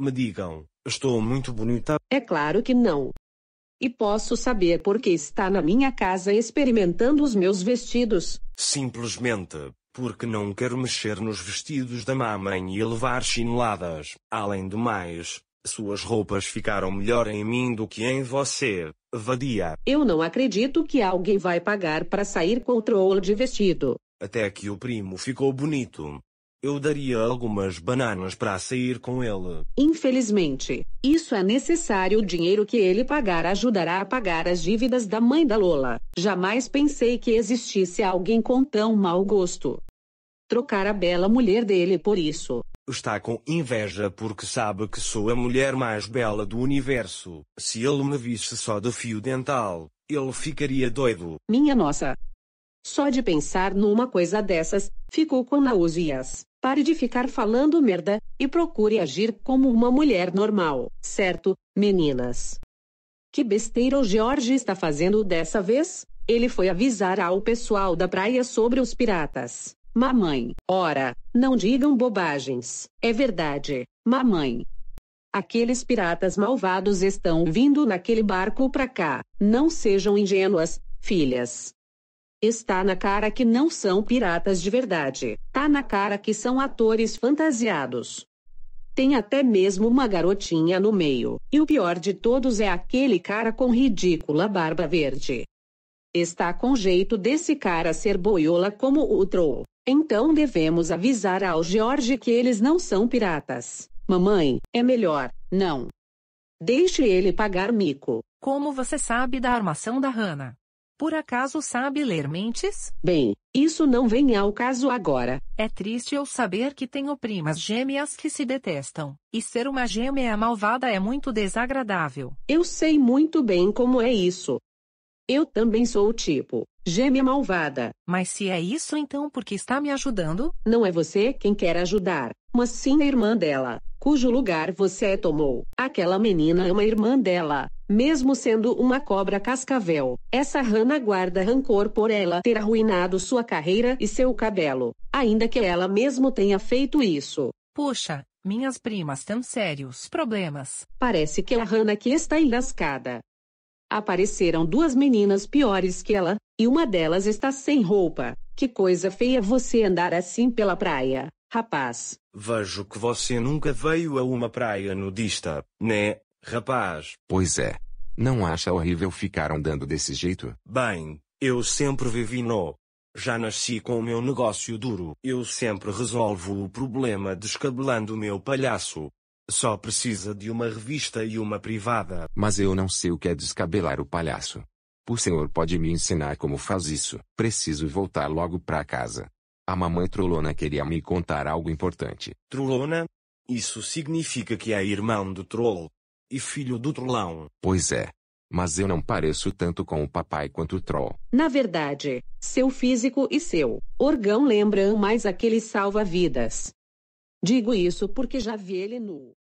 me digam, estou muito bonita? É claro que não. E posso saber por que está na minha casa experimentando os meus vestidos. Simplesmente porque não quero mexer nos vestidos da mamãe e levar chineladas. Além do mais, suas roupas ficaram melhor em mim do que em você, vadia. Eu não acredito que alguém vai pagar para sair com o troll de vestido. Até que o primo ficou bonito. Eu daria algumas bananas para sair com ele. Infelizmente, isso é necessário. O dinheiro que ele pagar ajudará a pagar as dívidas da mãe da Lola. Jamais pensei que existisse alguém com tão mau gosto. Trocar a bela mulher dele por isso. Está com inveja porque sabe que sou a mulher mais bela do universo. Se ele me visse só de fio dental, ele ficaria doido. Minha nossa, só de pensar numa coisa dessas, ficou com náuseas. Pare de ficar falando merda e procure agir como uma mulher normal, certo, meninas? Que besteira o George está fazendo dessa vez? Ele foi avisar ao pessoal da praia sobre os piratas. Mamãe, ora, não digam bobagens. É verdade, mamãe. Aqueles piratas malvados estão vindo naquele barco pra cá. Não sejam ingênuas, filhas. Está na cara que não são piratas de verdade. Tá na cara que são atores fantasiados. Tem até mesmo uma garotinha no meio. E o pior de todos é aquele cara com ridícula barba verde. Está com jeito desse cara ser boiola como o troll. Então devemos avisar ao George que eles não são piratas. Mamãe, é melhor, não. Deixe ele pagar mico. Como você sabe da armação da Hannah? Por acaso sabe ler mentes? Bem, isso não vem ao caso agora. É triste eu saber que tenho primas gêmeas que se detestam, e ser uma gêmea malvada é muito desagradável. Eu sei muito bem como é isso. Eu também sou o tipo gêmea malvada. Mas se é isso então por que está me ajudando? Não é você quem quer ajudar, mas sim a irmã dela, cujo lugar você tomou. Aquela menina é uma irmã dela. Mesmo sendo uma cobra cascavel, essa rana guarda rancor por ela ter arruinado sua carreira e seu cabelo, ainda que ela mesmo tenha feito isso. Puxa, minhas primas têm sérios problemas. Parece que a rana que está enlascada. Apareceram duas meninas piores que ela, e uma delas está sem roupa. Que coisa feia você andar assim pela praia, rapaz. Vejo que você nunca veio a uma praia nudista, né? Rapaz. Pois é. Não acha horrível ficar andando desse jeito? Bem, eu sempre vivi no. Já nasci com o meu negócio duro. Eu sempre resolvo o problema descabelando o meu palhaço. Só precisa de uma revista e uma privada. Mas eu não sei o que é descabelar o palhaço. O senhor pode me ensinar como faz isso? Preciso voltar logo para casa. A mamãe Trolona queria me contar algo importante. Trolona? Isso significa que é irmão do Troll e filho do trollão. Pois é. Mas eu não pareço tanto com o papai quanto o troll. Na verdade, seu físico e seu orgão lembram mais aquele salva-vidas. Digo isso porque já vi ele nu.